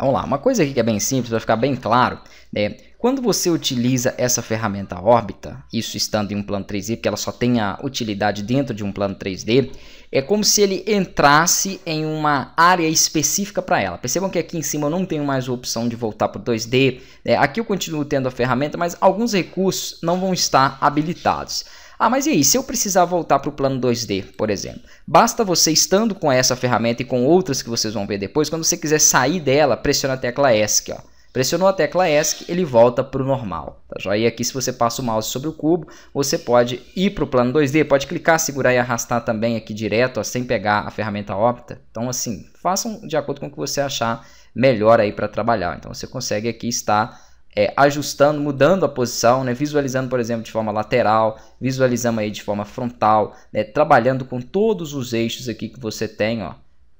Vamos lá, uma coisa aqui que é bem simples, vai ficar bem claro, né, Quando você utiliza essa ferramenta órbita, isso estando em um plano 3D, porque ela só tem a utilidade dentro de um plano 3D, é como se ele entrasse em uma área específica para ela. Percebam que aqui em cima eu não tenho mais a opção de voltar para o 2D. Né, aqui eu continuo tendo a ferramenta, mas alguns recursos não vão estar habilitados. Ah, mas e aí, se eu precisar voltar para o plano 2D, por exemplo? Basta você estando com essa ferramenta e com outras que vocês vão ver depois, quando você quiser sair dela, pressiona a tecla ESC, ó. Pressionou a tecla ESC, ele volta para o normal. Tá joia? E aqui, se você passa o mouse sobre o cubo, você pode ir para o plano 2D, pode clicar, segurar e arrastar também aqui direto, ó, sem pegar a ferramenta Opta. Então, assim, façam de acordo com o que você achar melhor aí para trabalhar. Então, você consegue aqui estar é, ajustando, mudando a posição, né? visualizando, por exemplo, de forma lateral, visualizando aí de forma frontal, né? trabalhando com todos os eixos aqui que você tem, ó,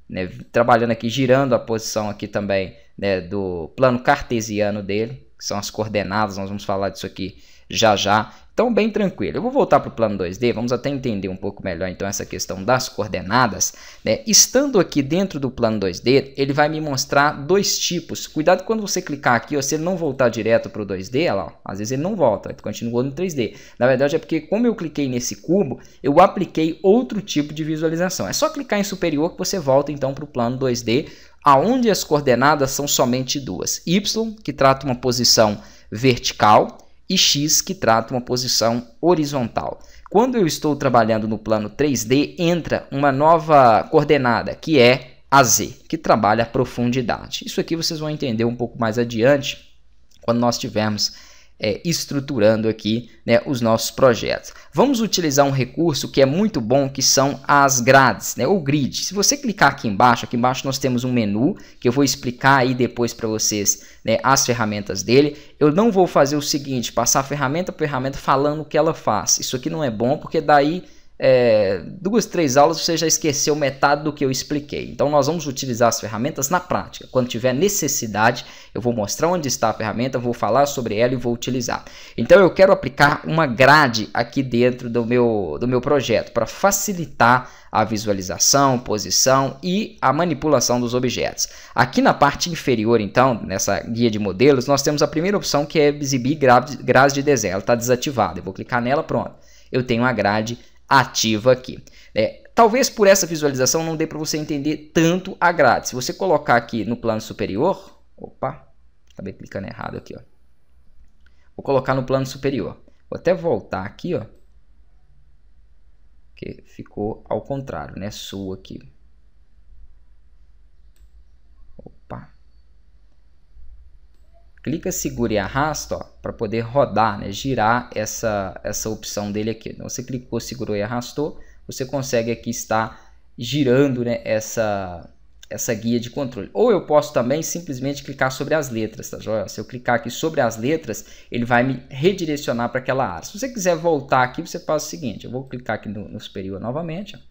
né? trabalhando aqui, girando a posição aqui também né? do plano cartesiano dele que são as coordenadas, nós vamos falar disso aqui já já. Então, bem tranquilo. Eu vou voltar para o plano 2D, vamos até entender um pouco melhor então essa questão das coordenadas. Né? Estando aqui dentro do plano 2D, ele vai me mostrar dois tipos. Cuidado quando você clicar aqui, ó, se ele não voltar direto para o 2D, lá, ó, às vezes ele não volta, ele continuou no 3D. Na verdade é porque como eu cliquei nesse cubo, eu apliquei outro tipo de visualização. É só clicar em superior que você volta então para o plano 2D, aonde as coordenadas são somente duas: y, que trata uma posição vertical, e x, que trata uma posição horizontal. Quando eu estou trabalhando no plano 3D, entra uma nova coordenada, que é a z, que trabalha a profundidade. Isso aqui vocês vão entender um pouco mais adiante, quando nós tivermos é, estruturando aqui né, os nossos projetos. Vamos utilizar um recurso que é muito bom, que são as grades, né, ou grid. Se você clicar aqui embaixo, aqui embaixo nós temos um menu, que eu vou explicar aí depois para vocês né, as ferramentas dele. Eu não vou fazer o seguinte, passar ferramenta por ferramenta falando o que ela faz. Isso aqui não é bom, porque daí é, duas, três aulas você já esqueceu metade do que eu expliquei. Então, nós vamos utilizar as ferramentas na prática. Quando tiver necessidade, eu vou mostrar onde está a ferramenta, vou falar sobre ela e vou utilizar. Então, eu quero aplicar uma grade aqui dentro do meu, do meu projeto para facilitar a visualização, posição e a manipulação dos objetos. Aqui na parte inferior, então, nessa guia de modelos, nós temos a primeira opção que é exibir grade de desenho. Ela está desativada. Eu vou clicar nela, pronto. Eu tenho a grade ativa aqui. É, talvez por essa visualização não dê para você entender tanto a grade. Se você colocar aqui no plano superior, opa, acabei clicando errado aqui, ó. Vou colocar no plano superior. Vou até voltar aqui, ó. Que ficou ao contrário, né? Sou aqui. clica, segura e arrasta para poder rodar, né, girar essa, essa opção dele aqui. Então, você clicou, segurou e arrastou, você consegue aqui estar girando né, essa, essa guia de controle. Ou eu posso também simplesmente clicar sobre as letras, tá joia? Se eu clicar aqui sobre as letras, ele vai me redirecionar para aquela área. Se você quiser voltar aqui, você faz o seguinte, eu vou clicar aqui no, no superior novamente, ó.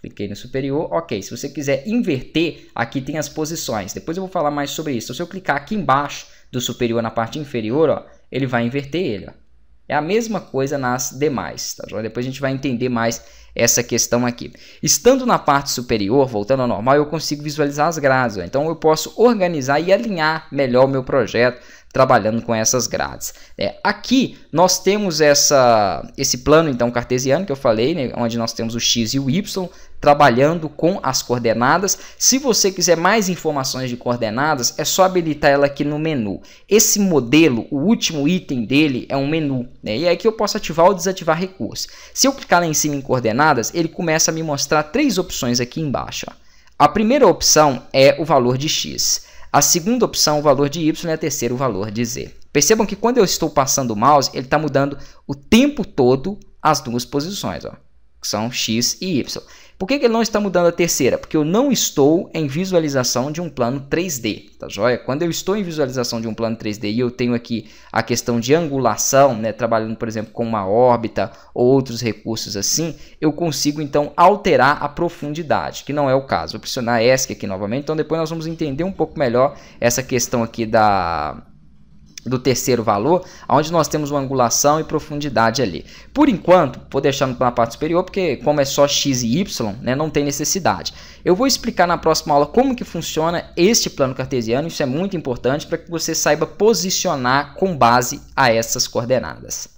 Cliquei no superior, ok. Se você quiser inverter, aqui tem as posições. Depois eu vou falar mais sobre isso. Então, se eu clicar aqui embaixo, do superior na parte inferior, ó, ele vai inverter ele. Ó. É a mesma coisa nas demais, tá joia? Depois a gente vai entender mais essa questão aqui. Estando na parte superior, voltando ao normal, eu consigo visualizar as grades. Ó. Então eu posso organizar e alinhar melhor o meu projeto trabalhando com essas grades. É, aqui nós temos essa, esse plano então cartesiano que eu falei, né, onde nós temos o x e o y trabalhando com as coordenadas. Se você quiser mais informações de coordenadas, é só habilitar ela aqui no menu. Esse modelo, o último item dele é um menu, né? e é aqui eu posso ativar ou desativar recurso. Se eu clicar lá em cima em coordenadas, ele começa a me mostrar três opções aqui embaixo. Ó. A primeira opção é o valor de x a segunda opção o valor de y e é a terceira o valor de z. Percebam que quando eu estou passando o mouse, ele está mudando o tempo todo as duas posições, ó, que são x e y. Por que, que ele não está mudando a terceira? Porque eu não estou em visualização de um plano 3D, tá joia? Quando eu estou em visualização de um plano 3D e eu tenho aqui a questão de angulação, né, trabalhando, por exemplo, com uma órbita ou outros recursos assim, eu consigo, então, alterar a profundidade, que não é o caso. Vou pressionar ESC aqui novamente, então depois nós vamos entender um pouco melhor essa questão aqui da, do terceiro valor, onde nós temos uma angulação e profundidade ali. Por enquanto, vou deixando na parte superior, porque como é só x e y, né, não tem necessidade. Eu vou explicar na próxima aula como que funciona este plano cartesiano, isso é muito importante para que você saiba posicionar com base a essas coordenadas.